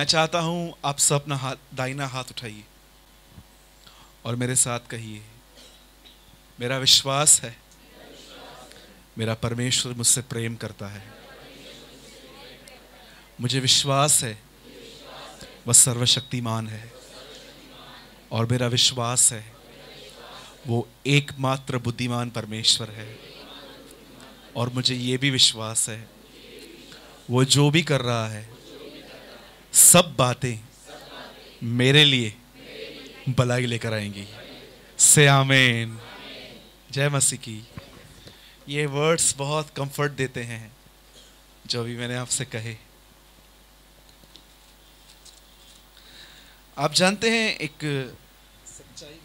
मैं चाहता हूं आप सब अपना हाथ दाइना हाथ उठाइए और मेरे साथ कहिए मेरा विश्वास है मेरा परमेश्वर मुझसे प्रेम करता है मुझे विश्वास है वह सर्वशक्तिमान है और मेरा विश्वास है वो एकमात्र बुद्धिमान परमेश्वर है और मुझे ये भी विश्वास है वो जो भी कर रहा है सब बातें मेरे लिए भलाई लेकर आएंगी से आमेन जय मसीह की ये वर्ड्स बहुत कंफर्ट देते हैं जो भी मैंने आपसे कहे आप जानते हैं एक सच्चाई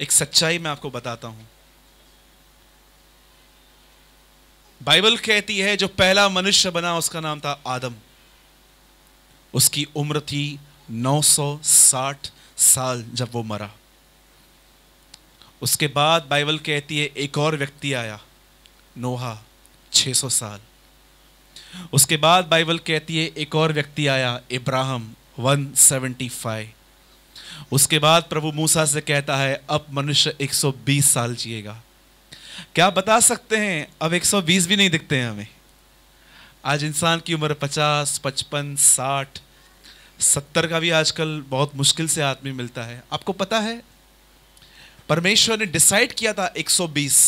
एक सच्चाई मैं आपको बताता हूं बाइबल कहती है जो पहला मनुष्य बना उसका नाम था आदम उसकी उम्र थी 960 साल जब वो मरा उसके बाद बाइबल कहती है एक और व्यक्ति आया नोहा 600 साल उसके बाद बाइबल कहती है एक और व्यक्ति आया इब्राहिम 175 उसके बाद प्रभु मूसा से कहता है अब मनुष्य 120 साल जिएगा क्या बता सकते हैं अब 120 भी नहीं दिखते हैं हमें आज इंसान की उम्र 50, 55, 60, 70 का भी आजकल बहुत मुश्किल से आदमी मिलता है आपको पता है परमेश्वर ने डिसाइड किया था 120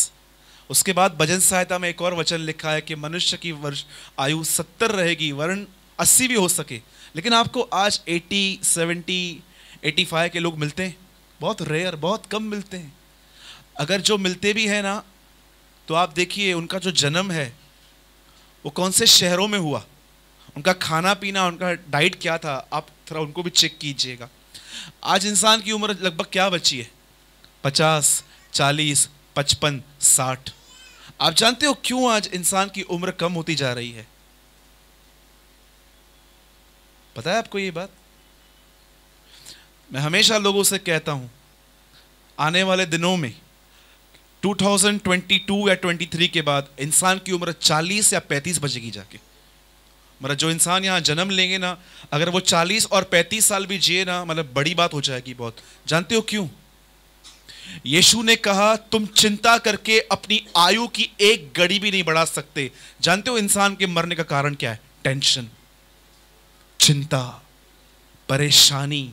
उसके बाद भजन सहायता में एक और वचन लिखा है कि मनुष्य की वर्ष आयु 70 रहेगी वर्ण 80 भी हो सके लेकिन आपको आज 80, 70, 85 के लोग मिलते हैं बहुत रेयर बहुत कम मिलते हैं अगर जो मिलते भी हैं ना तो आप देखिए उनका जो जन्म है वो कौन से शहरों में हुआ उनका खाना पीना उनका डाइट क्या था आप थोड़ा उनको भी चेक कीजिएगा आज इंसान की उम्र लगभग क्या बची है पचास चालीस पचपन साठ आप जानते हो क्यों आज इंसान की उम्र कम होती जा रही है पता है आपको ये बात मैं हमेशा लोगों से कहता हूं आने वाले दिनों में 2022 या 23 के बाद इंसान की उम्र 40 या 35 बजेगी जाके मतलब जो इंसान यहाँ जन्म लेंगे ना अगर वो 40 और 35 साल भी जिए ना मतलब बड़ी बात हो जाएगी बहुत जानते हो क्यों यीशु ने कहा तुम चिंता करके अपनी आयु की एक गड़ी भी नहीं बढ़ा सकते जानते हो इंसान के मरने का कारण क्या है टेंशन चिंता परेशानी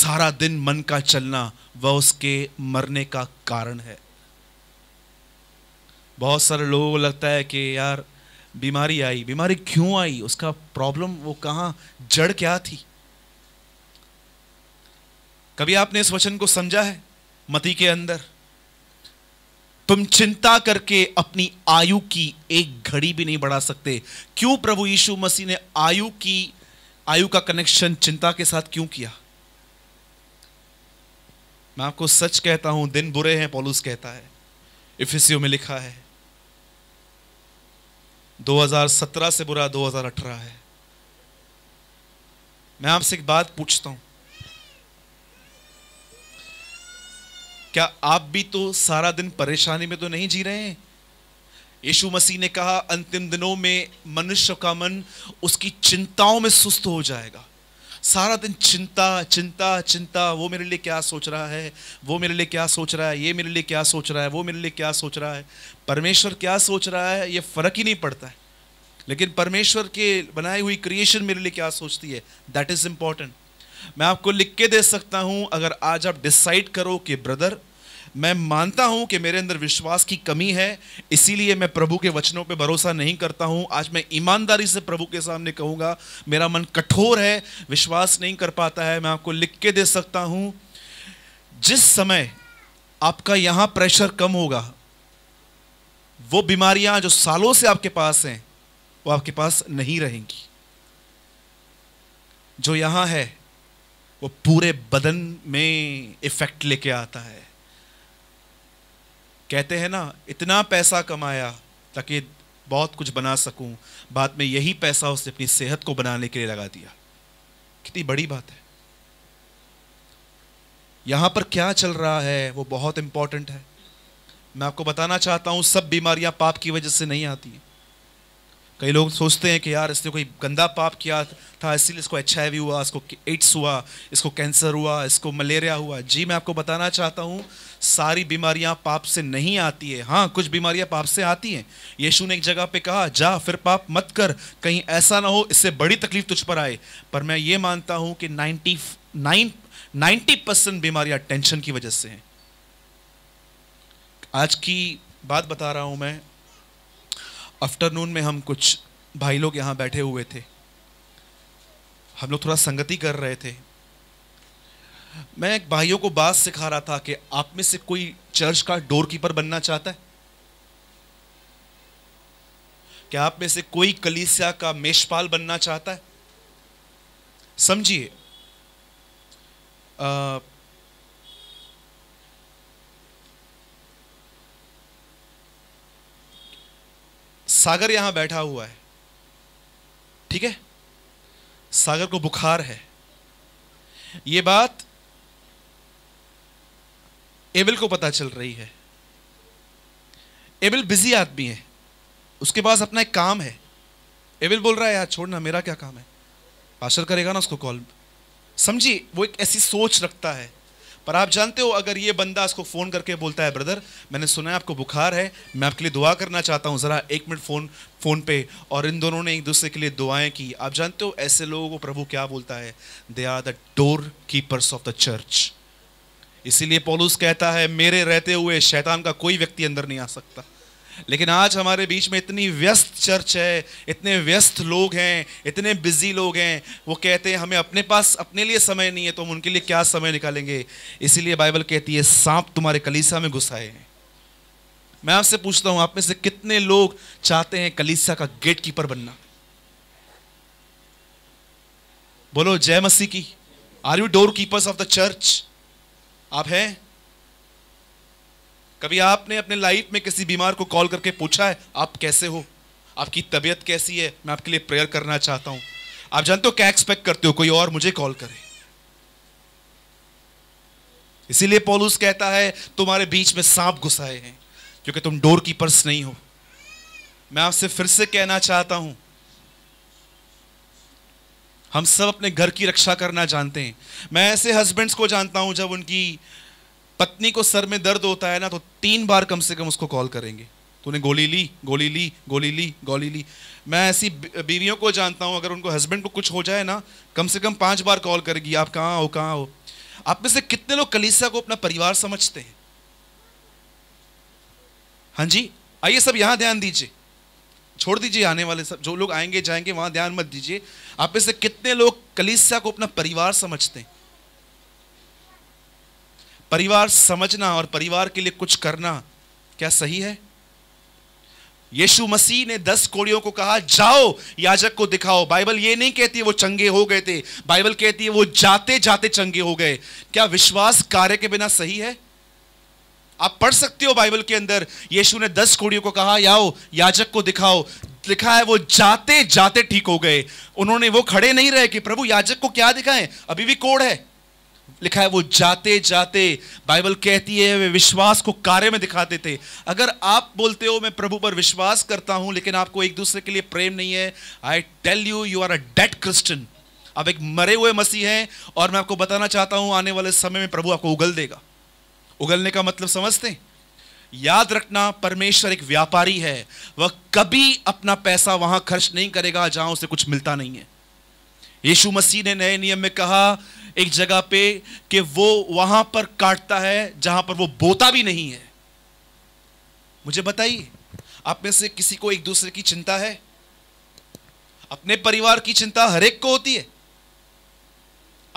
सारा दिन मन का चलना वह उसके मरने का कारण है बहुत सारे लोगों को लगता है कि यार बीमारी आई बीमारी क्यों आई उसका प्रॉब्लम वो कहाँ जड़ क्या थी कभी आपने इस वचन को समझा है मती के अंदर तुम चिंता करके अपनी आयु की एक घड़ी भी नहीं बढ़ा सकते क्यों प्रभु यीशु मसीह ने आयु की आयु का कनेक्शन चिंता के साथ क्यों किया मैं आपको सच कहता हूं दिन बुरे हैं पॉलुस कहता है इफिसियो में लिखा है 2017 से बुरा 2018 है मैं आपसे एक बात पूछता हूं क्या आप भी तो सारा दिन परेशानी में तो नहीं जी रहे हैं यीशु मसीह ने कहा अंतिम दिनों में मनुष्य का मन उसकी चिंताओं में सुस्त हो जाएगा सारा दिन चिंता चिंता चिंता वो मेरे लिए क्या सोच रहा है वो मेरे लिए क्या सोच रहा है ये मेरे लिए क्या सोच रहा है वो मेरे लिए क्या सोच रहा है परमेश्वर क्या सोच रहा है ये फ़र्क ही नहीं पड़ता है लेकिन परमेश्वर के बनाई हुई क्रिएशन मेरे लिए क्या सोचती है दैट इज़ इंपॉर्टेंट मैं आपको लिख के दे सकता हूँ अगर आज आप डिसाइड करो कि ब्रदर मैं मानता हूं कि मेरे अंदर विश्वास की कमी है इसीलिए मैं प्रभु के वचनों पर भरोसा नहीं करता हूं आज मैं ईमानदारी से प्रभु के सामने कहूंगा मेरा मन कठोर है विश्वास नहीं कर पाता है मैं आपको लिख के दे सकता हूं जिस समय आपका यहां प्रेशर कम होगा वो बीमारियां जो सालों से आपके पास हैं वो आपके पास नहीं रहेंगी जो यहां है वो पूरे बदन में इफेक्ट लेके आता है कहते हैं ना इतना पैसा कमाया ताकि बहुत कुछ बना सकूं बाद में यही पैसा उसने अपनी सेहत को बनाने के लिए लगा दिया कितनी बड़ी बात है यहां पर क्या चल रहा है वो बहुत इंपॉर्टेंट है मैं आपको बताना चाहता हूं सब बीमारियां पाप की वजह से नहीं आती हैं कई लोग सोचते हैं कि यार इसने कोई गंदा पाप किया था इसीलिए इसको एच आई हुआ इसको एड्स हुआ इसको कैंसर हुआ इसको मलेरिया हुआ जी मैं आपको बताना चाहता हूँ सारी बीमारियां पाप से नहीं आती है हाँ कुछ बीमारियां पाप से आती हैं यीशु ने एक जगह पे कहा जा फिर पाप मत कर कहीं ऐसा ना हो इससे बड़ी तकलीफ तुझ पर आए पर मैं ये मानता हूं कि नाइन्टी नाइन नाइन्टी परसेंट बीमारियां टेंशन की वजह से हैं आज की बात बता रहा हूं मैं आफ्टरनून में हम कुछ भाई लोग यहाँ बैठे हुए थे हम लोग थोड़ा संगति कर रहे थे मैं भाइयों को बात सिखा रहा था कि आप में से कोई चर्च का डोर कीपर बनना चाहता है क्या आप में से कोई कलीसिया का मेषपाल बनना चाहता है समझिए सागर यहां बैठा हुआ है ठीक है सागर को बुखार है ये बात एबिल को पता चल रही है एबिल बिजी आदमी है उसके पास अपना एक काम है एबिल बोल रहा है यार छोड़ना मेरा क्या काम है पाशर करेगा ना उसको कॉल समझिए वो एक ऐसी सोच रखता है पर आप जानते हो अगर ये बंदा उसको फ़ोन करके बोलता है ब्रदर मैंने सुना है आपको बुखार है मैं आपके लिए दुआ करना चाहता हूँ ज़रा एक मिनट फ़ोन फ़ोन पे और इन दोनों ने एक दूसरे के लिए दुआएं की आप जानते हो ऐसे लोगों को प्रभु क्या बोलता है they are the doorkeepers of the church इसीलिए पोलूस कहता है मेरे रहते हुए शैतान का कोई व्यक्ति अंदर नहीं आ सकता लेकिन आज हमारे बीच में इतनी व्यस्त चर्च है इतने व्यस्त लोग हैं इतने बिजी लोग हैं वो कहते हैं हमें अपने पास अपने लिए समय नहीं है तो हम उनके लिए क्या समय निकालेंगे इसीलिए बाइबल कहती है सांप तुम्हारे कलीसा में घुसाए हैं मैं आपसे पूछता हूं आप में से कितने लोग चाहते हैं कलीसा का गेट कीपर बनना बोलो जय मसीह की are you doorkeepers of the church आप हैं कभी आपने अपने लाइफ में किसी बीमार को कॉल करके पूछा है आप कैसे हो आपकी तबीयत कैसी है मैं आपके लिए प्रेयर करना चाहता हूं आप जानते हो क्या एक्सपेक्ट करते हो कोई और मुझे कॉल करे इसीलिए पोलूस कहता है तुम्हारे बीच में सांप घुसाए हैं क्योंकि तुम डोर कीपर्स नहीं हो मैं आपसे फिर से कहना चाहता हूं हम सब अपने घर की रक्षा करना जानते हैं मैं ऐसे हस्बैंड्स को जानता हूं जब उनकी पत्नी को सर में दर्द होता है ना तो तीन बार कम से कम उसको कॉल करेंगे तूने गोली ली गोली ली गोली ली गोली ली मैं ऐसी बीवियों को जानता हूँ अगर उनको हस्बैंड को कुछ हो जाए ना कम से कम पाँच बार कॉल करेगी आप कहाँ हो कहाँ हो आप में से कितने लोग कलीसा को अपना परिवार समझते हैं हाँ जी आइए सब यहाँ ध्यान दीजिए छोड़ दीजिए आने वाले सब जो लोग आएंगे जाएंगे वहां ध्यान मत दीजिए आप में से कितने लोग कलिसिया को अपना परिवार समझते हैं परिवार समझना और परिवार के लिए कुछ करना क्या सही है यीशु मसीह ने दस कोड़ियों को कहा जाओ याजक को दिखाओ बाइबल ये नहीं कहती वो चंगे हो गए थे बाइबल कहती है वो जाते जाते चंगे हो गए क्या विश्वास कार्य के बिना सही है आप पढ़ सकते हो बाइबल के अंदर यीशु ने दस कोड़ियों को कहा याओ याजक को दिखाओ लिखा है वो जाते जाते ठीक हो गए उन्होंने वो खड़े नहीं रहे कि प्रभु याजक को क्या दिखाएं अभी भी कोड़ है लिखा है वो जाते जाते बाइबल कहती है वे विश्वास को कार्य में दिखाते थे अगर आप बोलते हो मैं प्रभु पर विश्वास करता हूं लेकिन आपको एक दूसरे के लिए प्रेम नहीं है I tell you you are a dead Christian आप एक मरे हुए मसीह हैं और मैं आपको बताना चाहता हूं आने वाले समय में प्रभु आपको उगल देगा उगलने का मतलब समझते हैं याद रखना परमेश्वर एक व्यापारी है वह कभी अपना पैसा वहां खर्च नहीं करेगा जहां उसे कुछ मिलता नहीं है यीशु मसीह ने नए नियम में कहा एक जगह पे कि वो वहां पर काटता है जहां पर वो बोता भी नहीं है मुझे बताइए आप में से किसी को एक दूसरे की चिंता है अपने परिवार की चिंता हरेक को होती है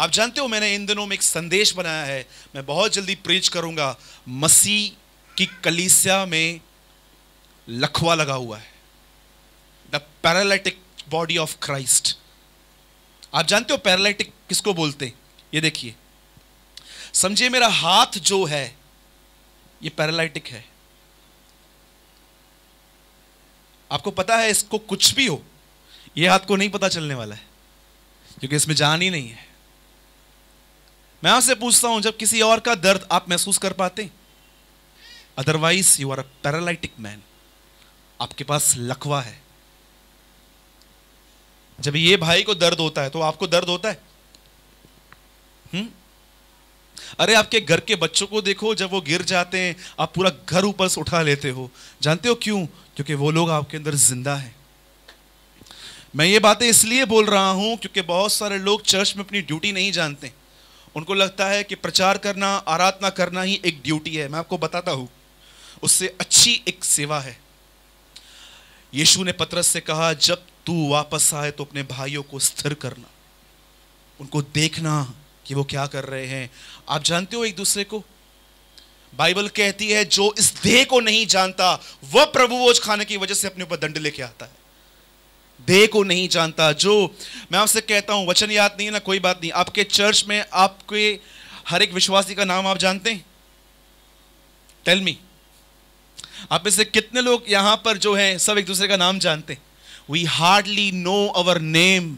आप जानते हो मैंने इन दिनों में एक संदेश बनाया है मैं बहुत जल्दी प्रीच करूंगा मसी की कलीसिया में लखवा लगा हुआ है the paralytic body of Christ आप जानते हो पैरालिटिक किसको बोलते हैं ये देखिए समझिए मेरा हाथ जो है ये पैरालिटिक है आपको पता है इसको कुछ भी हो ये हाथ को नहीं पता चलने वाला है क्योंकि इसमें जान ही नहीं है मैं आपसे पूछता हूं जब किसी और का दर्द आप महसूस कर पाते otherwise you are a paralytic man आपके पास लकवा है जब ये भाई को दर्द होता है तो आपको दर्द होता है हुँ? हम्म? अरे आपके घर के बच्चों को देखो जब वो गिर जाते हैं आप पूरा घर ऊपर से उठा लेते हो जानते हो क्यों क्योंकि वो लोग आपके अंदर जिंदा हैं मैं ये बातें इसलिए बोल रहा हूं क्योंकि बहुत सारे लोग चर्च में अपनी ड्यूटी नहीं जानते हैं उनको लगता है कि प्रचार करना आराधना करना ही एक ड्यूटी है मैं आपको बताता हूं उससे अच्छी एक सेवा है यीशु ने पत्रस से कहा जब तू वापस आए तो अपने भाइयों को स्थिर करना उनको देखना कि वो क्या कर रहे हैं आप जानते हो एक दूसरे को बाइबल कहती है जो इस देह को नहीं जानता वह प्रभु वोज खाने की वजह से अपने ऊपर दंड लेके आता है दे को नहीं जानता जो मैं आपसे कहता हूँ वचन याद नहीं है ना कोई बात नहीं आपके चर्च में आपके हर एक विश्वासी का नाम आप जानते हैं टेल मी आप इसे कितने लोग यहां पर जो हैं सब एक दूसरे का नाम जानते हैं we hardly know our name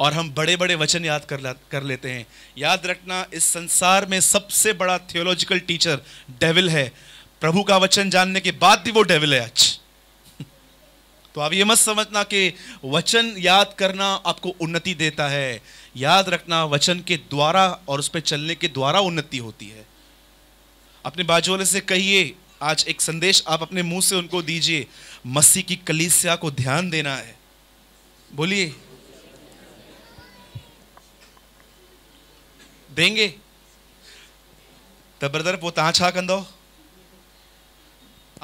और हम बड़े बड़े वचन याद कर कर लेते हैं याद रखना इस संसार में सबसे बड़ा थियोलॉजिकल टीचर डेविल है प्रभु का वचन जानने के बाद भी वो डेविल है अच्छा तो आप ये मत समझना कि वचन याद करना आपको उन्नति देता है याद रखना वचन के द्वारा और उस पर चलने के द्वारा उन्नति होती है अपने बाजू वाले से कहिए आज एक संदेश आप अपने मुंह से उनको दीजिए मसीह की कलीसिया को ध्यान देना है बोलिए देंगे तो ब्रदर वो तव्हां छा कंदो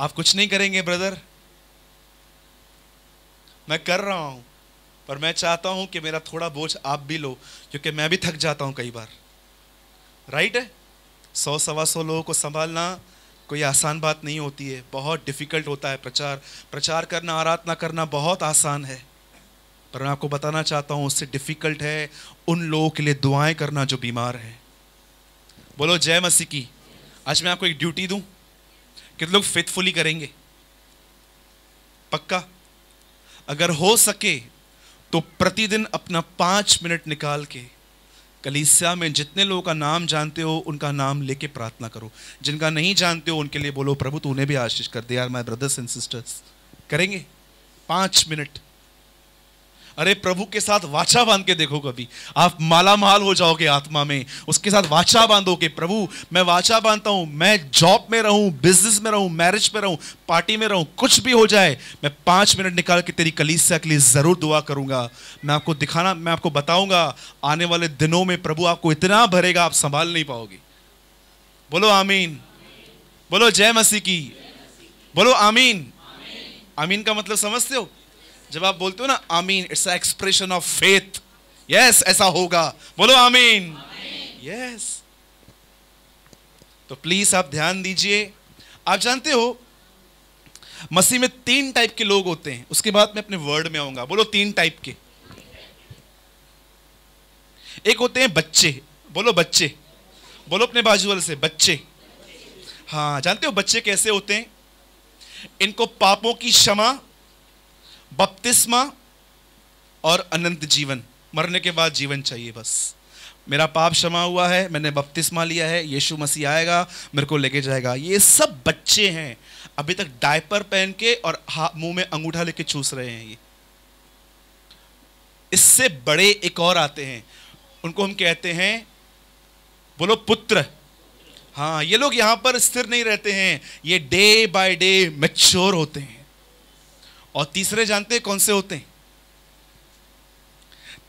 आप कुछ नहीं करेंगे ब्रदर मैं कर रहा हूँ पर मैं चाहता हूँ कि मेरा थोड़ा बोझ आप भी लो क्योंकि मैं भी थक जाता हूँ कई बार राइट है सौ सवा सौ लोगों को संभालना कोई आसान बात नहीं होती है बहुत डिफ़िकल्ट होता है प्रचार प्रचार करना आराधना करना बहुत आसान है पर मैं आपको बताना चाहता हूँ उससे डिफ़िकल्ट है उन लोगों के लिए दुआएं करना जो बीमार है बोलो जय मसीह की आज मैं आपको एक ड्यूटी दूँ कितने लोग फेथफुली करेंगे पक्का अगर हो सके तो प्रतिदिन अपना पाँच मिनट निकाल के कलीसिया में जितने लोगों का नाम जानते हो उनका नाम लेके प्रार्थना करो जिनका नहीं जानते हो उनके लिए बोलो प्रभु तूने भी आशीष कर दे यार माई ब्रदर्स एंड सिस्टर्स करेंगे पाँच मिनट अरे प्रभु के साथ वाचा बांध के देखो कभी आप माला माल हो जाओगे आत्मा में उसके साथ वाचा बांधोगे प्रभु मैं वाचा बांधता हूँ मैं जॉब में रहूँ बिजनेस में रहूँ मैरिज में रहूँ पार्टी में रहूँ कुछ भी हो जाए मैं पाँच मिनट निकाल के तेरी कलीस से अकली ज़रूर दुआ करूंगा मैं आपको दिखाना मैं आपको बताऊंगा आने वाले दिनों में प्रभु आपको इतना भरेगा आप संभाल नहीं पाओगे बोलो आमीन बोलो जय मसीह की बोलो आमीन आमीन का मतलब समझते हो जब आप बोलते हो ना आमीन it's expression of faith yes ऐसा होगा बोलो आमीन यस तो प्लीज आप ध्यान दीजिए आप जानते हो मसीह में तीन टाइप के लोग होते हैं उसके बाद मैं अपने वर्ड में आऊंगा बोलो तीन टाइप के एक होते हैं बच्चे बोलो बच्चे बोलो अपने बाजू वाले से बच्चे हाँ जानते हो बच्चे कैसे होते हैं इनको पापों की क्षमा बपतिस्मा और अनंत जीवन मरने के बाद जीवन चाहिए बस मेरा पाप क्षमा हुआ है मैंने बपतिस्मा लिया है यीशु मसीह आएगा मेरे को लेके जाएगा ये सब बच्चे हैं अभी तक डायपर पहन के और मुंह में अंगूठा लेके चूस रहे हैं ये इससे बड़े एक और आते हैं उनको हम कहते हैं बोलो पुत्र हाँ ये लोग यहां पर स्थिर नहीं रहते हैं ये डे बाय डे मैच्योर होते हैं और तीसरे जानते हैं कौन से होते हैं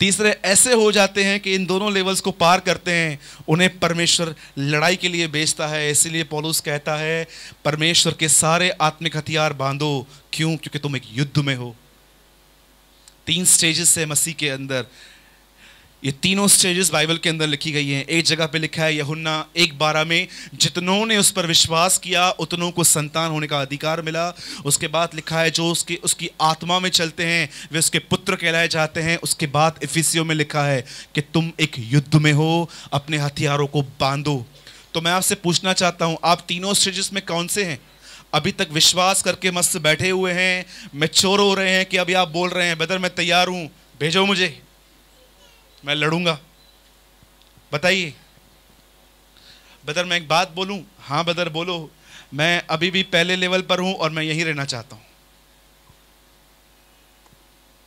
तीसरे ऐसे हो जाते हैं कि इन दोनों लेवल्स को पार करते हैं उन्हें परमेश्वर लड़ाई के लिए बेचता है इसीलिए पॉलूस कहता है परमेश्वर के सारे आत्मिक हथियार बांधो क्यों क्योंकि तुम एक युद्ध में हो तीन स्टेजेस है मसीह के अंदर ये तीनों स्टेजेस बाइबल के अंदर लिखी गई हैं एक जगह पे लिखा है यहुन्ना एक बारह में जितनों ने उस पर विश्वास किया उतनों को संतान होने का अधिकार मिला उसके बाद लिखा है जो उसके उसकी आत्मा में चलते हैं वे उसके पुत्र कहलाए जाते हैं उसके बाद इफिसियो में लिखा है कि तुम एक युद्ध में हो अपने हथियारों को बांधो तो मैं आपसे पूछना चाहता हूँ आप तीनों स्टेजेस में कौन से हैं अभी तक विश्वास करके मस्त बैठे हुए हैं मेच्योर हो रहे हैं कि अभी आप बोल रहे हैं बेदर मैं तैयार हूँ भेजो मुझे मैं लड़ूंगा बताइए बदर मैं एक बात बोलूं हाँ बदर बोलो मैं अभी भी पहले लेवल पर हूं और मैं यहीं रहना चाहता हूं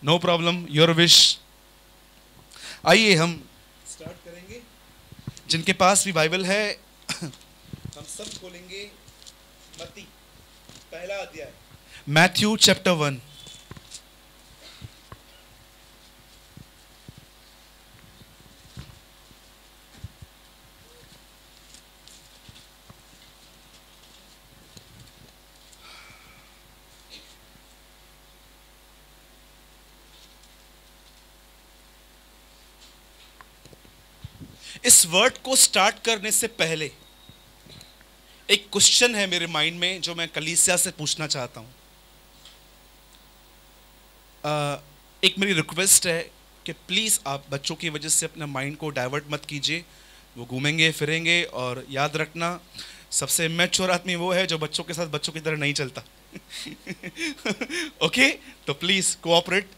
नो प्रॉब्लम योर विश आइए हम स्टार्ट करेंगे जिनके पास भी बाइबल है हम सब खोलेंगे मत्ती पहला अध्याय मैथ्यू चैप्टर वन इस वर्ड को स्टार्ट करने से पहले एक क्वेश्चन है मेरे माइंड में जो मैं कलीसिया से पूछना चाहता हूं uh, एक मेरी रिक्वेस्ट है कि प्लीज़ आप बच्चों की वजह से अपने माइंड को डाइवर्ट मत कीजिए वो घूमेंगे फिरेंगे और याद रखना सबसे मैच्योर आदमी वो है जो बच्चों के साथ बच्चों की तरह नहीं चलता ओके okay? तो प्लीज़ कोऑपरेट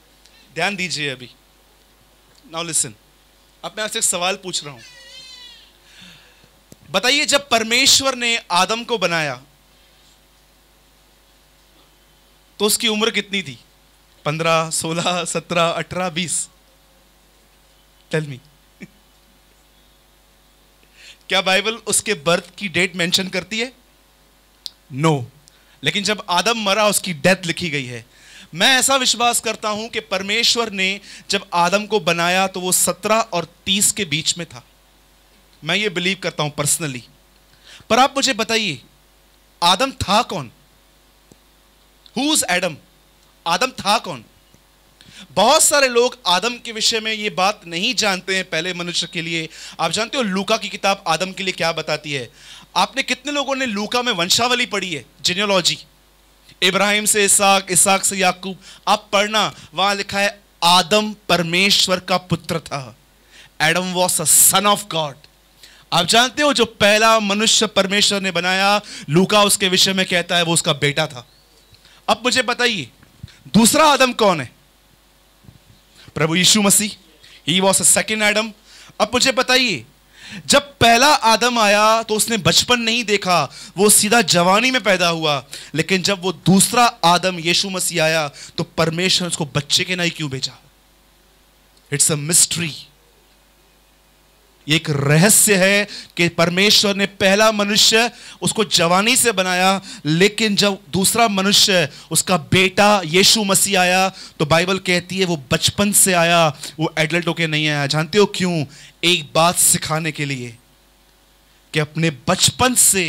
ध्यान दीजिए अभी नाउ लिसन अब मैं आपसे एक सवाल पूछ रहा हूँ बताइए जब परमेश्वर ने आदम को बनाया तो उसकी उम्र कितनी थी पंद्रह सोलह सत्रह अठारह बीस टेल मी क्या बाइबल उसके बर्थ की डेट मेंशन करती है नो no. लेकिन जब आदम मरा उसकी डेथ लिखी गई है मैं ऐसा विश्वास करता हूं कि परमेश्वर ने जब आदम को बनाया तो वो सत्रह और तीस के बीच में था मैं ये बिलीव करता हूं पर्सनली पर आप मुझे बताइए आदम था कौन हु एडम आदम था कौन बहुत सारे लोग आदम के विषय में ये बात नहीं जानते हैं पहले मनुष्य के लिए आप जानते हो लूका की किताब आदम के लिए क्या बताती है आपने कितने लोगों ने लूका में वंशावली पढ़ी है जिनियोलॉजी इब्राहिम से इसाक इसाक से याकूब आप पढ़ना वहां लिखा है आदम परमेश्वर का पुत्र था Adam was a son of God आप जानते हो जो पहला मनुष्य परमेश्वर ने बनाया लूका उसके विषय में कहता है वो उसका बेटा था अब मुझे बताइए दूसरा आदम कौन है प्रभु यीशु मसीह he was a second Adam अब मुझे बताइए जब पहला आदम आया तो उसने बचपन नहीं देखा वो सीधा जवानी में पैदा हुआ लेकिन जब वो दूसरा आदम यीशु मसीह आया तो परमेश्वर उसको बच्चे के नहीं क्यों भेजा इट्स अ मिस्ट्री एक रहस्य है कि परमेश्वर ने पहला मनुष्य उसको जवानी से बनाया लेकिन जब दूसरा मनुष्य उसका बेटा यीशु मसीह आया तो बाइबल कहती है वो बचपन से आया वो एडल्ट होके नहीं आया जानते हो क्यों एक बात सिखाने के लिए कि अपने बचपन से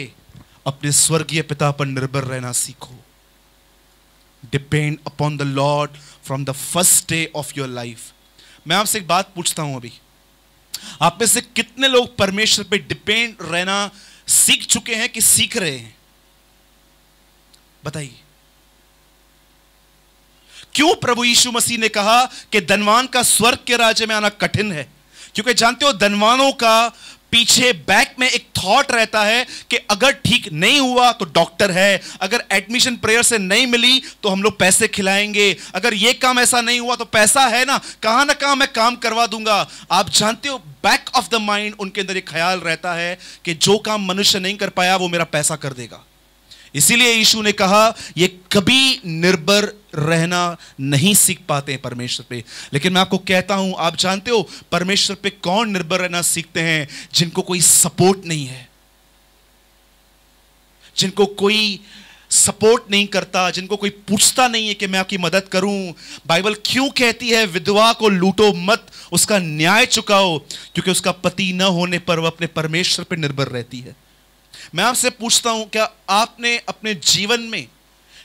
अपने स्वर्गीय पिता पर निर्भर रहना सीखो depend upon the Lord from the first day of your life मैं आपसे एक बात पूछता हूं अभी आप में से कितने लोग परमेश्वर पे डिपेंड रहना सीख चुके हैं कि सीख रहे हैं बताइए क्यों प्रभु यीशु मसीह ने कहा कि धनवान का स्वर्ग के राज्य में आना कठिन है क्योंकि जानते हो धनवानों का पीछे बैक में एक थॉट रहता है कि अगर ठीक नहीं हुआ तो डॉक्टर है अगर एडमिशन प्रेयर से नहीं मिली तो हम लोग पैसे खिलाएंगे अगर ये काम ऐसा नहीं हुआ तो पैसा है ना कहा ना कहा मैं काम करवा दूंगा आप जानते हो बैक ऑफ द माइंड उनके अंदर एक ख्याल रहता है कि जो काम मनुष्य नहीं कर पाया वो मेरा पैसा कर देगा इसीलिए यीशु ने कहा ये कभी निर्भर रहना नहीं सीख पाते हैं परमेश्वर पे लेकिन मैं आपको कहता हूं आप जानते हो परमेश्वर पे कौन निर्भर रहना सीखते हैं जिनको कोई सपोर्ट नहीं है जिनको कोई सपोर्ट नहीं करता जिनको कोई पूछता नहीं है कि मैं आपकी मदद करूं बाइबल क्यों कहती है विधवा को लूटो मत उसका न्याय चुकाओ क्योंकि उसका पति न होने पर वह अपने परमेश्वर पर निर्भर रहती है मैं आपसे पूछता हूं क्या आपने अपने जीवन में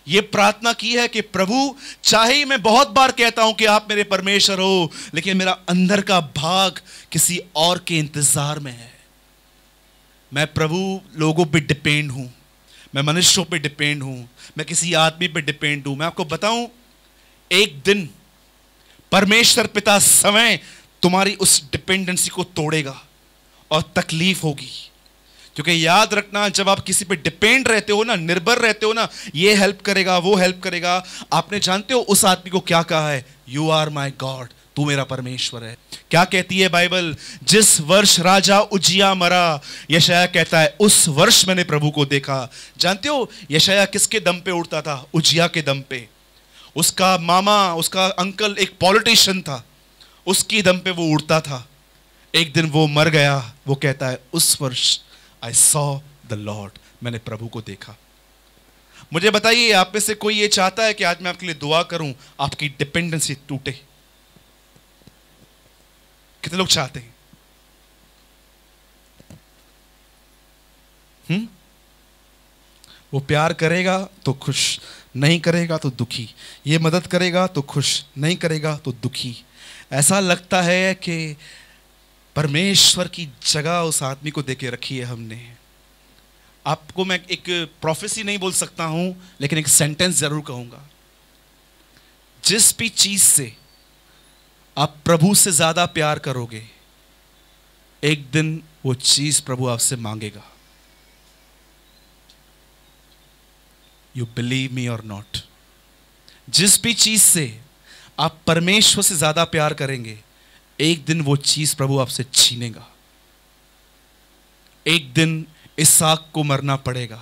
यह प्रार्थना की है कि प्रभु चाहे मैं बहुत बार कहता हूं कि आप मेरे परमेश्वर हो लेकिन मेरा अंदर का भाग किसी और के इंतजार में है मैं प्रभु लोगों पे डिपेंड हूं मैं मनुष्यों पे डिपेंड हूं मैं किसी आदमी पे डिपेंड हूं मैं आपको बताऊं एक दिन परमेश्वर पिता समय तुम्हारी उस डिपेंडेंसी को तोड़ेगा और तकलीफ होगी क्योंकि याद रखना जब आप किसी पे डिपेंड रहते हो ना निर्भर रहते हो ना ये हेल्प करेगा वो हेल्प करेगा आपने जानते हो उस आदमी को क्या कहा है यू आर माई गॉड तू मेरा परमेश्वर है क्या कहती है बाइबल जिस वर्ष राजा उजिया मरा यशया कहता है उस वर्ष मैंने प्रभु को देखा जानते हो यशया किसके दम पे उड़ता था उजिया के दम पे उसका मामा उसका अंकल एक पॉलिटिशियन था उसकी दम पे वो उड़ता था एक दिन वो मर गया वो कहता है उस वर्ष आई सॉ द लॉर्ड मैंने प्रभु को देखा मुझे बताइए आप में से कोई ये चाहता है कि आज मैं आपके लिए दुआ करूं आपकी डिपेंडेंसी टूटे कितने लोग चाहते हैं हुँ? हम्म? वो प्यार करेगा तो खुश नहीं करेगा तो दुखी ये मदद करेगा तो खुश नहीं करेगा तो दुखी ऐसा लगता है कि परमेश्वर की जगह उस आदमी को देके रखी है हमने आपको मैं एक प्रोफेसी नहीं बोल सकता हूं लेकिन एक सेंटेंस जरूर कहूंगा जिस भी चीज से आप प्रभु से ज्यादा प्यार करोगे एक दिन वो चीज प्रभु आपसे मांगेगा यू बिलीव मी और नॉट जिस भी चीज से आप परमेश्वर से ज्यादा प्यार करेंगे एक दिन वो चीज प्रभु आपसे छीनेगा एक दिन इस साग को मरना पड़ेगा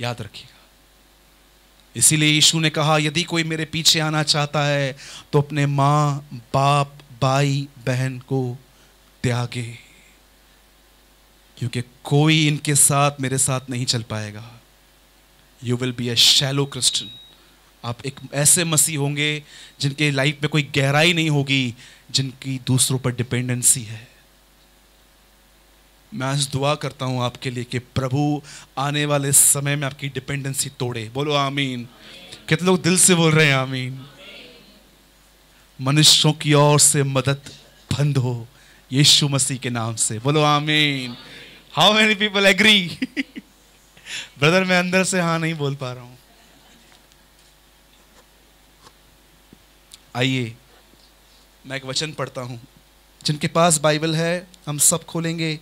याद रखिएगा इसीलिए यीशु ने कहा यदि कोई मेरे पीछे आना चाहता है तो अपने मां बाप भाई बहन को त्यागे क्योंकि कोई इनके साथ मेरे साथ नहीं चल पाएगा you will be a shallow Christian आप एक ऐसे मसीह होंगे जिनके लाइफ में कोई गहराई नहीं होगी जिनकी दूसरों पर डिपेंडेंसी है मैं आज दुआ करता हूं आपके लिए कि प्रभु आने वाले समय में आपकी डिपेंडेंसी तोड़े बोलो आमीन कितने लोग दिल से बोल रहे हैं आमीन मनुष्यों की ओर से मदद बंद हो यीशु मसीह के नाम से बोलो आमीन how many people agree brother मैं अंदर से हाँ नहीं बोल पा रहा हूँ आइए मैं एक वचन पढ़ता हूँ जिनके पास बाइबल है हम सब खोलेंगे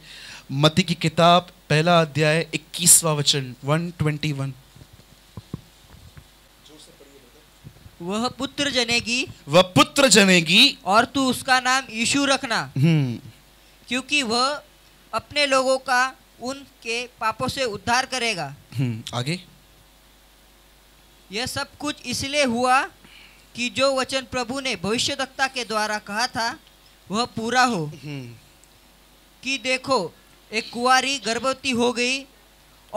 मती की किताब पहला अध्याय इक्कीसवा वचन वन ट्वेंटी वन वह पुत्र जनेगी वह पुत्र जनेगी और तू उसका नाम यीशु रखना हम्म। क्योंकि वह अपने लोगों का उनके पापों से उद्धार करेगा हम्म, आगे यह सब कुछ इसलिए हुआ कि जो वचन प्रभु ने भविष्यदक्ता के द्वारा कहा था वह पूरा हो हम्म। कि देखो एक कुआरी गर्भवती हो गई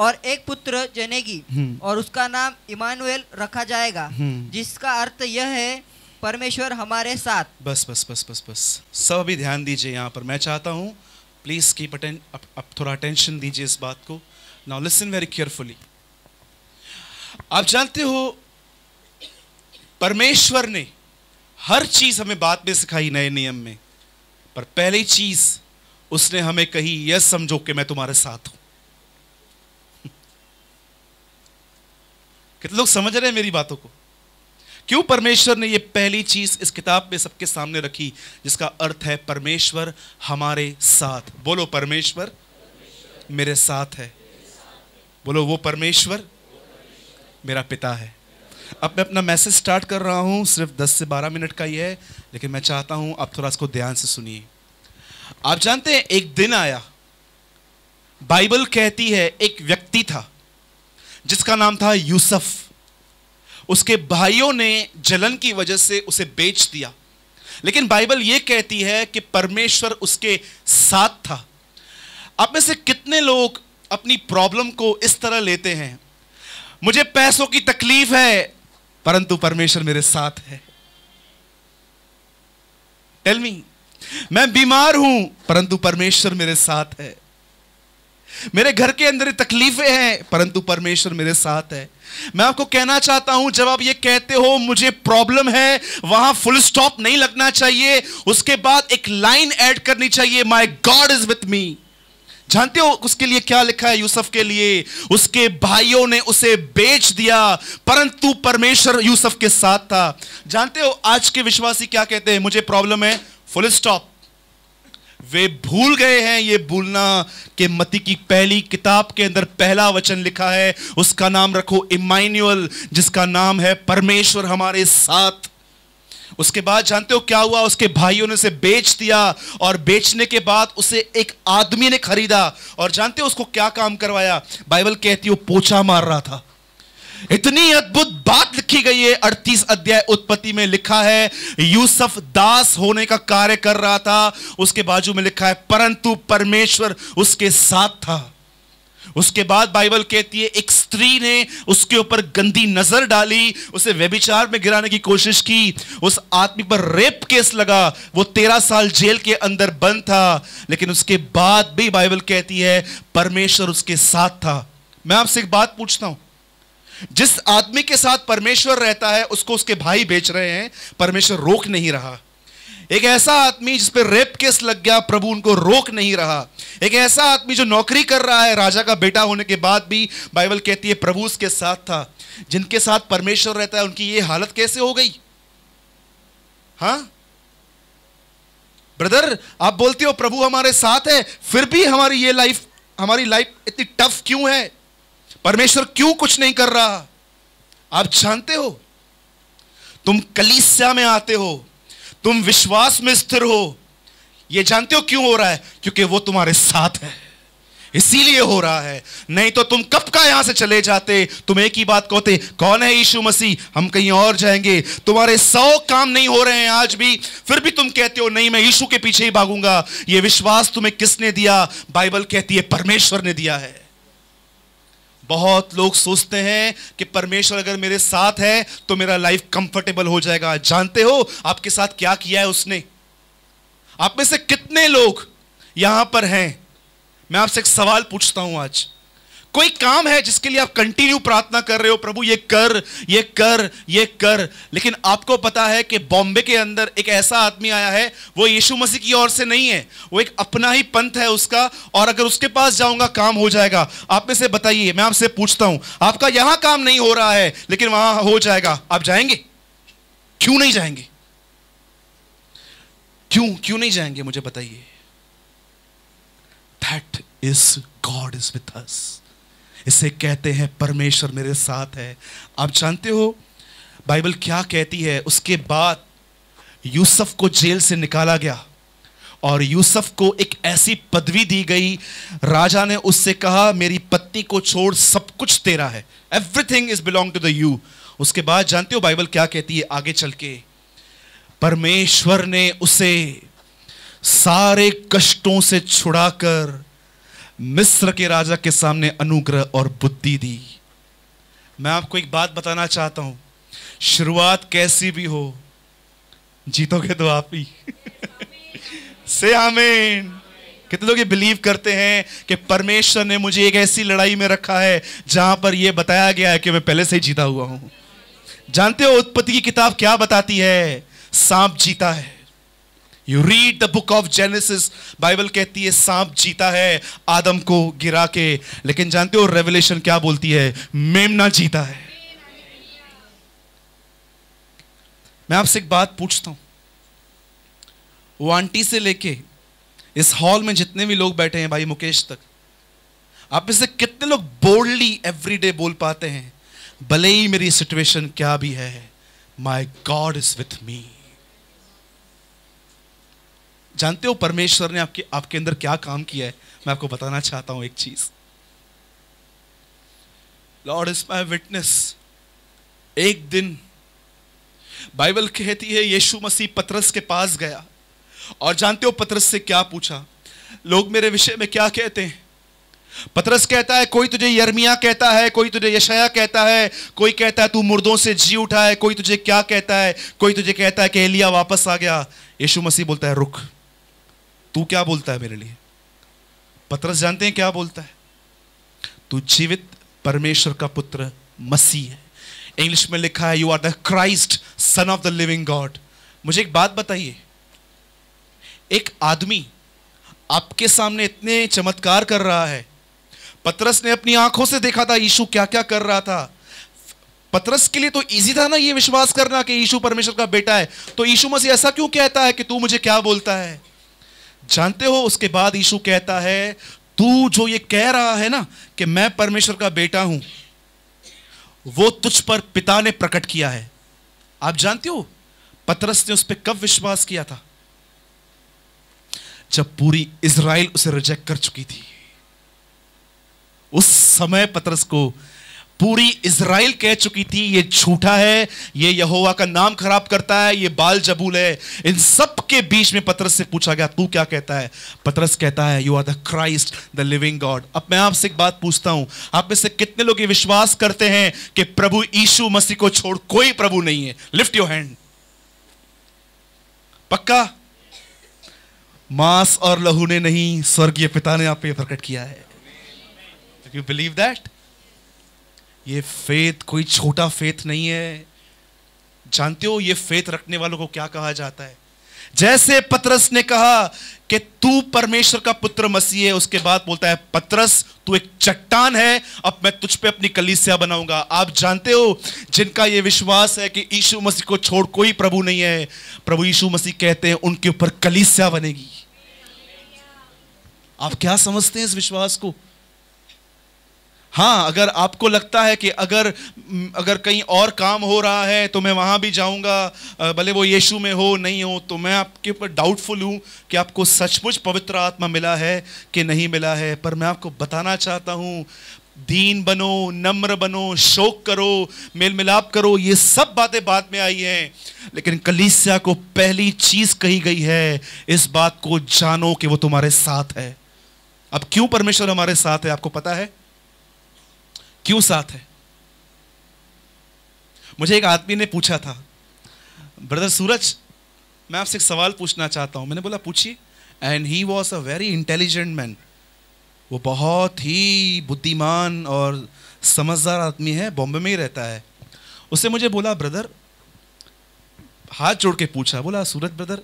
और एक पुत्र जनेगी हम्म। और उसका नाम इमानुएल रखा जाएगा हम्म। जिसका अर्थ यह है परमेश्वर हमारे साथ बस बस बस बस बस सब अभी ध्यान दीजिए यहाँ पर मैं चाहता हूँ प्लीज़ कीप अटें अब थोड़ा अटेंशन दीजिए इस बात को नाउ लिसन वेरी केयरफुली आप जानते हो परमेश्वर ने हर चीज हमें बाद में सिखाई नए नियम में पर पहली चीज उसने हमें कही यह समझो कि मैं तुम्हारे साथ हूं कितने लोग समझ रहे हैं मेरी बातों को क्यों परमेश्वर ने यह पहली चीज इस किताब में सबके सामने रखी जिसका अर्थ है परमेश्वर हमारे साथ बोलो परमेश्वर, मेरे साथ है बोलो वो परमेश्वर मेरा पिता है अब मैं अपना मैसेज स्टार्ट कर रहा हूँ सिर्फ 10 से 12 मिनट का ही है लेकिन मैं चाहता हूँ आप थोड़ा इसको ध्यान से सुनिए आप जानते हैं एक दिन आया बाइबल कहती है एक व्यक्ति था जिसका नाम था यूसुफ उसके भाइयों ने जलन की वजह से उसे बेच दिया लेकिन बाइबल ये कहती है कि परमेश्वर उसके साथ था आप में से कितने लोग अपनी प्रॉब्लम को इस तरह लेते हैं मुझे पैसों की तकलीफ है परंतु परमेश्वर मेरे साथ है टेल मी मैं बीमार हूं परंतु परमेश्वर मेरे साथ है मेरे घर के अंदर तकलीफें हैं परंतु परमेश्वर मेरे साथ है मैं आपको कहना चाहता हूं जब आप यह कहते हो मुझे प्रॉब्लम है वहां फुल स्टॉप नहीं लगना चाहिए उसके बाद एक लाइन ऐड करनी चाहिए my God is with me जानते हो उसके लिए क्या लिखा है यूसुफ के लिए उसके भाइयों ने उसे बेच दिया परंतु परमेश्वर यूसुफ के साथ था जानते हो आज के विश्वासी क्या कहते हैं मुझे प्रॉब्लम है फुल स्टॉप वे भूल गए हैं ये भूलना कि मती की पहली किताब के अंदर पहला वचन लिखा है उसका नाम रखो इमान्युअल जिसका नाम है परमेश्वर हमारे साथ उसके बाद जानते हो क्या हुआ उसके भाइयों ने उसे बेच दिया और बेचने के बाद उसे एक आदमी ने खरीदा और जानते हो उसको क्या काम करवाया बाइबल कहती हो पोछा मार रहा था इतनी अद्भुत बात लिखी गई है अड़तीस अध्याय उत्पत्ति में लिखा है यूसुफ दास होने का कार्य कर रहा था उसके बाजू में लिखा है परंतु परमेश्वर उसके साथ था उसके बाद बाइबल कहती है एक स्त्री ने उसके ऊपर गंदी नजर डाली उसे व्यभिचार में गिराने की कोशिश की उस आदमी पर रेप केस लगा वो तेरह साल जेल के अंदर बंद था लेकिन उसके बाद भी बाइबल कहती है परमेश्वर उसके साथ था मैं आपसे एक बात पूछता हूं जिस आदमी के साथ परमेश्वर रहता है उसको उसके भाई बेच रहे हैं परमेश्वर रोक नहीं रहा एक ऐसा आदमी जिस पर रेप केस लग गया प्रभु उनको रोक नहीं रहा एक ऐसा आदमी जो नौकरी कर रहा है राजा का बेटा होने के बाद भी बाइबल कहती है प्रभु उसके साथ था जिनके साथ परमेश्वर रहता है उनकी ये हालत कैसे हो गई हा ब्रदर आप बोलते हो प्रभु हमारे साथ है फिर भी हमारी ये लाइफ हमारी लाइफ इतनी टफ क्यों है परमेश्वर क्यों कुछ नहीं कर रहा आप जानते हो तुम कलीसिया में आते हो तुम विश्वास में स्थिर हो ये जानते हो क्यों हो रहा है क्योंकि वो तुम्हारे साथ है इसीलिए हो रहा है नहीं तो तुम कब का यहां से चले जाते तुम एक ही बात कहते कौन है यीशु मसीह हम कहीं और जाएंगे तुम्हारे सौ काम नहीं हो रहे हैं आज भी फिर भी तुम कहते हो नहीं मैं यीशु के पीछे ही भागूंगा ये विश्वास तुम्हें किसने दिया बाइबल कहती है परमेश्वर ने दिया है बहुत लोग सोचते हैं कि परमेश्वर अगर मेरे साथ है तो मेरा लाइफ कंफर्टेबल हो जाएगा जानते हो आपके साथ क्या किया है उसने आप में से कितने लोग यहां पर हैं मैं आपसे एक सवाल पूछता हूं आज कोई काम है जिसके लिए आप कंटिन्यू प्रार्थना कर रहे हो प्रभु ये कर ये कर ये कर लेकिन आपको पता है कि बॉम्बे के अंदर एक ऐसा आदमी आया है वो यीशु मसीह की ओर से नहीं है वो एक अपना ही पंथ है उसका और अगर उसके पास जाऊंगा काम हो जाएगा आप में से बताइए मैं आपसे पूछता हूं आपका यहां काम नहीं हो रहा है लेकिन वहां हो जाएगा आप जाएंगे क्यों नहीं जाएंगे क्यों क्यों नहीं जाएंगे मुझे बताइए that is God is with us इसे कहते हैं परमेश्वर मेरे साथ है आप जानते हो बाइबल क्या कहती है उसके बाद यूसुफ को जेल से निकाला गया और यूसुफ को एक ऐसी पदवी दी गई राजा ने उससे कहा मेरी पत्नी को छोड़ सब कुछ तेरा है everything is belong to the you उसके बाद जानते हो बाइबल क्या कहती है आगे चल के परमेश्वर ने उसे सारे कष्टों से छुड़ाकर मिस्र के राजा के सामने अनुग्रह और बुद्धि दी मैं आपको एक बात बताना चाहता हूं शुरुआत कैसी भी हो जीतोगे तो आप ही से आमीन कितने लोग ये बिलीव करते हैं कि परमेश्वर ने मुझे एक ऐसी लड़ाई में रखा है जहां पर यह बताया गया है कि मैं पहले से ही जीता हुआ हूं जानते हो उत्पत्ति की किताब क्या बताती है सांप जीता है you read the book of Genesis Bible कहती है सांप जीता है आदम को गिरा के लेकिन जानते हो रेवलेशन क्या बोलती है मेमना जीता है मैं आपसे एक बात पूछता हूं वो आंटी से लेके इस हॉल में जितने भी लोग बैठे हैं भाई मुकेश तक आप इसे कितने लोग बोल्डली एवरी डे बोल पाते हैं भले ही मेरी सिचुएशन क्या भी है my God is with me जानते हो परमेश्वर ने आपके आपके अंदर क्या काम किया है मैं आपको बताना चाहता हूं एक चीज लॉर्ड इज माई विटनेस एक दिन बाइबल कहती है यीशु मसीह पतरस के पास गया और जानते हो पतरस से क्या पूछा लोग मेरे विषय में क्या कहते हैं पतरस कहता है कोई तुझे यर्मिया कहता है कोई तुझे यशया कहता है कोई कहता है तू मुर्दों से जी उठा है कोई तुझे क्या कहता है कोई तुझे कहता है कि एलिया वापस आ गया यीशु मसीह बोलता है रुख तू क्या बोलता है मेरे लिए पतरस जानते हैं क्या बोलता है तू जीवित परमेश्वर का पुत्र मसीह है इंग्लिश में लिखा है you are the Christ son of the living God मुझे एक बात बताइए एक आदमी आपके सामने इतने चमत्कार कर रहा है पतरस ने अपनी आंखों से देखा था यीशु क्या क्या कर रहा था पतरस के लिए तो इजी था ना ये विश्वास करना कि यीशु परमेश्वर का बेटा है तो यीशु मसीह ऐसा क्यों कहता है कि तू मुझे क्या बोलता है जानते हो उसके बाद यीशु कहता है तू जो ये कह रहा है ना कि मैं परमेश्वर का बेटा हूं वो तुझ पर पिता ने प्रकट किया है आप जानते हो पतरस ने उस पर कब विश्वास किया था जब पूरी इजराइल उसे रिजेक्ट कर चुकी थी उस समय पतरस को पूरी इसराइल कह चुकी थी ये झूठा है ये यहोवा का नाम खराब करता है ये बाल जबूल है इन सब के बीच में पतरस से पूछा गया तू क्या कहता है पतरस कहता है you are the Christ the living God अब मैं आपसे एक बात पूछता हूं आप में से कितने लोग ये विश्वास करते हैं कि प्रभु यीशु मसीह को छोड़ कोई प्रभु नहीं है लिफ्ट योर हैंड पक्का मांस और लहू ने नहीं स्वर्गीय पिता ने आप पे प्रकट किया है यू बिलीव दैट ये फेथ कोई छोटा फेथ नहीं है जानते हो ये फेथ रखने वालों को क्या कहा जाता है जैसे पतरस ने कहा कि तू परमेश्वर का पुत्र मसीह है उसके बाद बोलता है पतरस तू एक चट्टान है अब मैं तुझ पे अपनी कलीसिया बनाऊंगा आप जानते हो जिनका यह विश्वास है कि यीशु मसीह को छोड़ कोई प्रभु नहीं है प्रभु यीशु मसीह कहते हैं उनके ऊपर कलीसिया बनेगी आप क्या समझते हैं इस विश्वास को हाँ अगर आपको लगता है कि अगर अगर कहीं और काम हो रहा है तो मैं वहाँ भी जाऊँगा भले वो यीशु में हो नहीं हो तो मैं आपके ऊपर डाउटफुल हूँ कि आपको सचमुच पवित्र आत्मा मिला है कि नहीं मिला है पर मैं आपको बताना चाहता हूँ दीन बनो नम्र बनो शोक करो मेल मिलाप करो ये सब बातें बाद में आई हैं लेकिन कलीसिया को पहली चीज़ कही गई है इस बात को जानो कि वो तुम्हारे साथ है अब क्यों परमेश्वर हमारे साथ है आपको पता है क्यों साथ है मुझे एक आदमी ने पूछा था ब्रदर सूरज मैं आपसे एक सवाल पूछना चाहता हूं मैंने बोला पूछिए and he was a very intelligent man वो बहुत ही बुद्धिमान और समझदार आदमी है बॉम्बे में ही रहता है उसे मुझे बोला ब्रदर हाथ जोड़ के पूछा बोला सूरज ब्रदर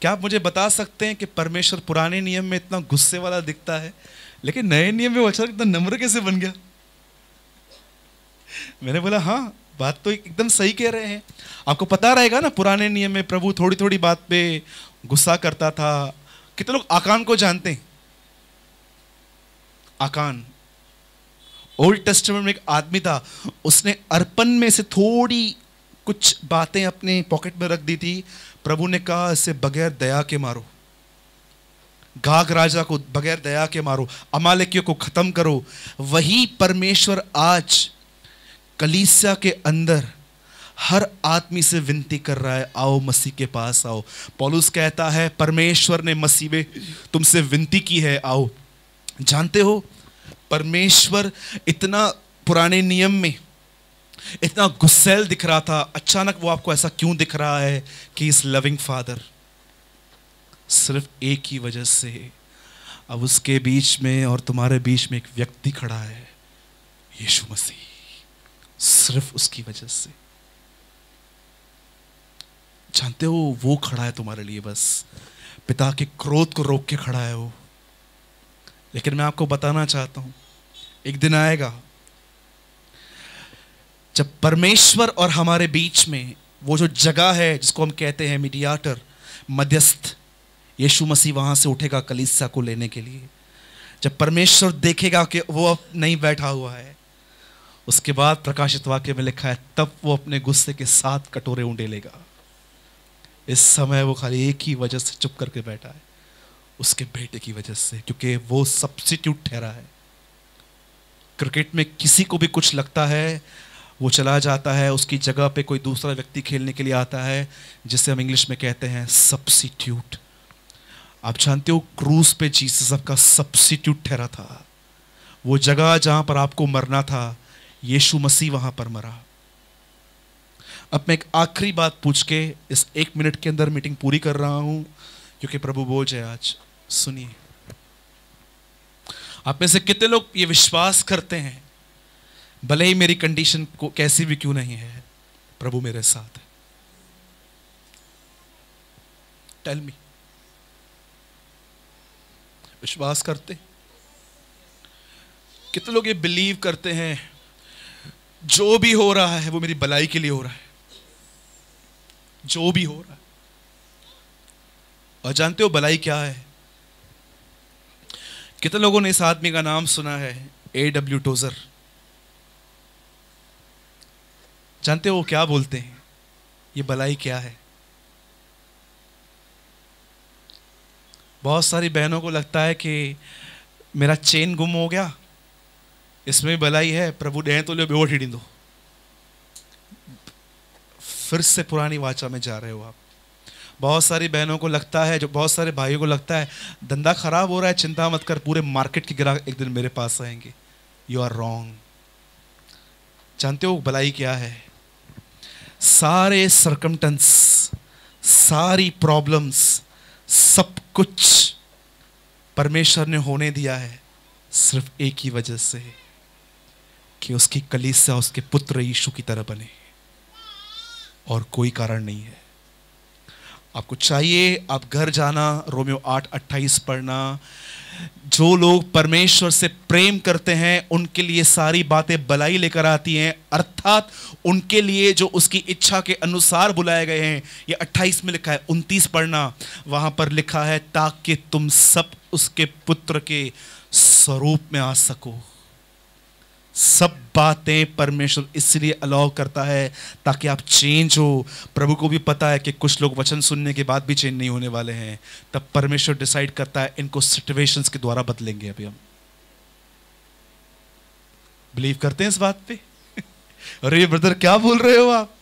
क्या आप मुझे बता सकते हैं कि परमेश्वर पुराने नियम में इतना गुस्से वाला दिखता है लेकिन नए नियम में वो अचानक इतना नम्र कैसे बन गया मैंने बोला हाँ बात तो एकदम सही कह रहे हैं आपको पता रहेगा ना पुराने नियम में प्रभु थोड़ी थोड़ी बात पे गुस्सा करता था कितने लोग आकान को जानते हैं आकान ओल्ड टेस्टमेंट में एक आदमी था उसने अर्पण में से थोड़ी कुछ बातें अपने पॉकेट में रख दी थी प्रभु ने कहा इसे बगैर दया के मारो घाघ राजा को बगैर दया के मारो अमालकियों को ख़त्म करो वही परमेश्वर आज कलीसिया के अंदर हर आदमी से विनती कर रहा है आओ मसीह के पास आओ पॉलुस कहता है परमेश्वर ने मसीह में तुमसे विनती की है आओ जानते हो परमेश्वर इतना पुराने नियम में इतना गुस्सेल दिख रहा था अचानक वो आपको ऐसा क्यों दिख रहा है कि इस लविंग फादर सिर्फ एक ही वजह से अब उसके बीच में और तुम्हारे बीच में एक व्यक्ति खड़ा है यीशु मसीह सिर्फ उसकी वजह से जानते हो वो खड़ा है तुम्हारे लिए बस पिता के क्रोध को रोक के खड़ा है वो लेकिन मैं आपको बताना चाहता हूं एक दिन आएगा जब परमेश्वर और हमारे बीच में वो जो जगह है जिसको हम कहते हैं मीडियाटर मध्यस्थ यीशु मसीह वहां से उठेगा कलिसा को लेने के लिए जब परमेश्वर देखेगा कि वो अब नहीं बैठा हुआ है उसके बाद प्रकाशित वाक्य में लिखा है तब वो अपने गुस्से के साथ कटोरे ऊंडे लेगा इस समय वो खाली एक ही वजह से चुप करके बैठा है उसके बेटे की वजह से क्योंकि वो सब्सिट्यूट ठहरा है क्रिकेट में किसी को भी कुछ लगता है वो चला जाता है उसकी जगह पे कोई दूसरा व्यक्ति खेलने के लिए आता है जिसे हम इंग्लिश में कहते हैं सब्सिट्यूट आप जानते हो क्रूज पे जीसस आपका सब्सिट्यूट ठहरा था वो जगह जहां पर आपको मरना था यीशु मसीह वहां पर मरा अब मैं एक आखिरी बात पूछ के इस एक मिनट के अंदर मीटिंग पूरी कर रहा हूं क्योंकि प्रभु बोझ जाए आज सुनिए आप में से कितने लोग ये विश्वास करते हैं भले ही मेरी कंडीशन को कैसी भी क्यों नहीं है प्रभु मेरे साथ है टेल मी विश्वास करते कितने लोग ये बिलीव करते हैं जो भी हो रहा है वो मेरी भलाई के लिए हो रहा है जो भी हो रहा है और जानते हो भलाई क्या है कितने लोगों ने इस आदमी का नाम सुना है ए डब्ल्यू टोजर जानते हो वो क्या बोलते हैं ये भलाई क्या है बहुत सारी बहनों को लगता है कि मेरा चेन गुम हो गया इसमें भी भलाई है प्रभु तो तोले ॿियो वठी दो फिर से पुरानी वाचा में जा रहे हो आप बहुत सारी बहनों को लगता है जो बहुत सारे भाइयों को लगता है धंधा खराब हो रहा है चिंता मत कर पूरे मार्केट के ग्राहक एक दिन मेरे पास आएंगे यू आर रॉन्ग जानते हो भलाई क्या है सारे सरकमटेंस सारी प्रॉब्लम्स सब कुछ परमेश्वर ने होने दिया है सिर्फ एक ही वजह से कि उसकी कलीसा उसके पुत्र यीशु की तरह बने और कोई कारण नहीं है आपको चाहिए आप घर जाना रोमियो आठ अट्ठाईस पढ़ना जो लोग परमेश्वर से प्रेम करते हैं उनके लिए सारी बातें बलाई लेकर आती हैं अर्थात उनके लिए जो उसकी इच्छा के अनुसार बुलाए गए हैं ये 28 में लिखा है 29 पढ़ना वहाँ पर लिखा है ताकि तुम सब उसके पुत्र के स्वरूप में आ सको सब बातें परमेश्वर इसलिए अलाउ करता है ताकि आप चेंज हो प्रभु को भी पता है कि कुछ लोग वचन सुनने के बाद भी चेंज नहीं होने वाले हैं तब परमेश्वर डिसाइड करता है इनको सिचुएशंस के द्वारा बदलेंगे अभी हम बिलीव करते हैं इस बात पे अरे ब्रदर क्या बोल रहे हो आप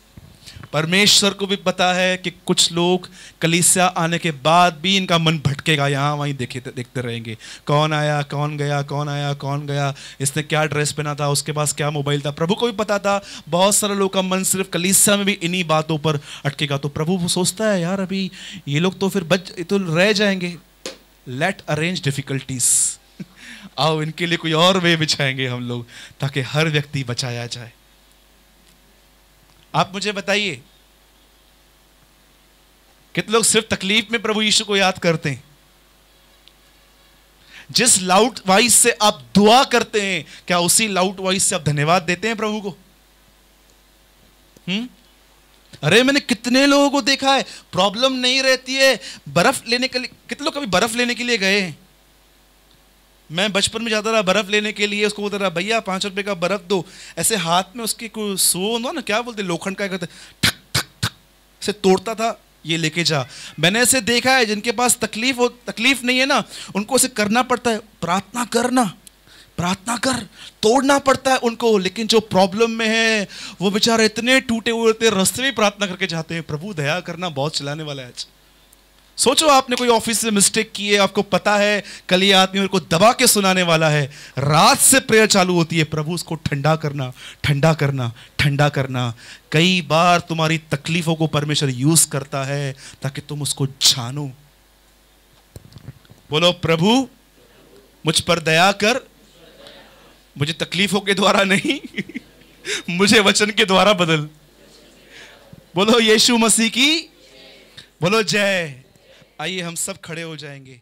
परमेश्वर को भी पता है कि कुछ लोग कलीसिया आने के बाद भी इनका मन भटकेगा यहाँ वहीं देखे देखते रहेंगे कौन आया कौन गया कौन आया कौन गया इसने क्या ड्रेस पहना था उसके पास क्या मोबाइल था प्रभु को भी पता था बहुत सारे लोग का मन सिर्फ कलीसिया में भी इन्हीं बातों पर अटकेगा तो प्रभु सोचता है यार अभी ये लोग तो फिर बच तो रह जाएंगे लेट अरेंज डिफ़िकल्टीज आओ इनके लिए कोई और वे बिछाएंगे हम लोग ताकि हर व्यक्ति बचाया जाए आप मुझे बताइए कितने लोग सिर्फ तकलीफ में प्रभु यीशु को याद करते हैं जिस लाउड वॉइस से आप दुआ करते हैं क्या उसी लाउड वॉइस से आप धन्यवाद देते हैं प्रभु को हम्म अरे मैंने कितने लोगों को देखा है प्रॉब्लम नहीं रहती है बर्फ लेने के लिए कितने लोग कभी बर्फ लेने के लिए गए हैं मैं बचपन में जाता रहा बर्फ़ लेने के लिए उसको बोलता रहा भैया पाँच रुपये का बर्फ़ दो ऐसे हाथ में उसकी कोई सो ना ना क्या बोलते लोखंड का करते ठक ठक ठक से तोड़ता था ये लेके जा मैंने ऐसे देखा है जिनके पास तकलीफ हो तकलीफ नहीं है ना उनको ऐसे करना पड़ता है प्रार्थना करना प्रार्थना कर तोड़ना पड़ता है उनको लेकिन जो प्रॉब्लम में है वो बेचारे इतने टूटे हुए होते में प्रार्थना करके जाते हैं प्रभु दया करना बहुत चलाने वाला है आज सोचो आपने कोई ऑफिस में मिस्टेक की है आपको पता है कल ये आदमी मेरे को दबा के सुनाने वाला है रात से प्रेयर चालू होती है प्रभु उसको ठंडा करना ठंडा करना ठंडा करना कई बार तुम्हारी तकलीफों को परमेश्वर यूज करता है ताकि तुम उसको जानो बोलो प्रभु मुझ पर दया कर मुझे तकलीफों के द्वारा नहीं मुझे वचन के द्वारा बदल बोलो यीशु मसीह की बोलो जय आइए हम सब खड़े हो जाएंगे